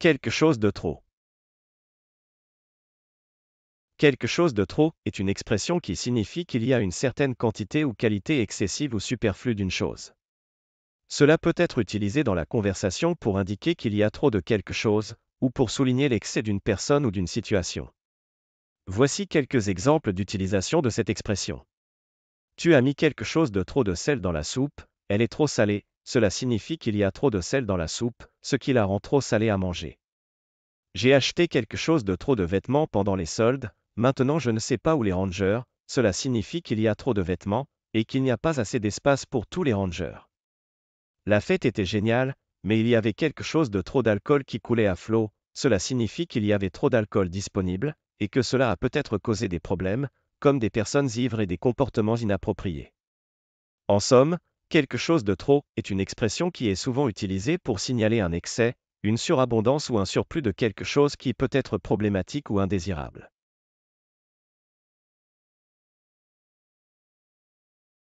Quelque chose de trop. Quelque chose de trop est une expression qui signifie qu'il y a une certaine quantité ou qualité excessive ou superflue d'une chose. Cela peut être utilisé dans la conversation pour indiquer qu'il y a trop de quelque chose, ou pour souligner l'excès d'une personne ou d'une situation. Voici quelques exemples d'utilisation de cette expression. Tu as mis quelque chose de trop de sel dans la soupe, elle est trop salée, cela signifie qu'il y a trop de sel dans la soupe, ce qui la rend trop salée à manger. J'ai acheté quelque chose de trop de vêtements pendant les soldes, maintenant je ne sais pas où les rangers, cela signifie qu'il y a trop de vêtements, et qu'il n'y a pas assez d'espace pour tous les rangers. La fête était géniale, mais il y avait quelque chose de trop d'alcool qui coulait à flot, cela signifie qu'il y avait trop d'alcool disponible, et que cela a peut-être causé des problèmes, comme des personnes ivres et des comportements inappropriés. En somme, Quelque chose de trop est une expression qui est souvent utilisée pour signaler un excès, une surabondance ou un surplus de quelque chose qui peut être problématique ou indésirable.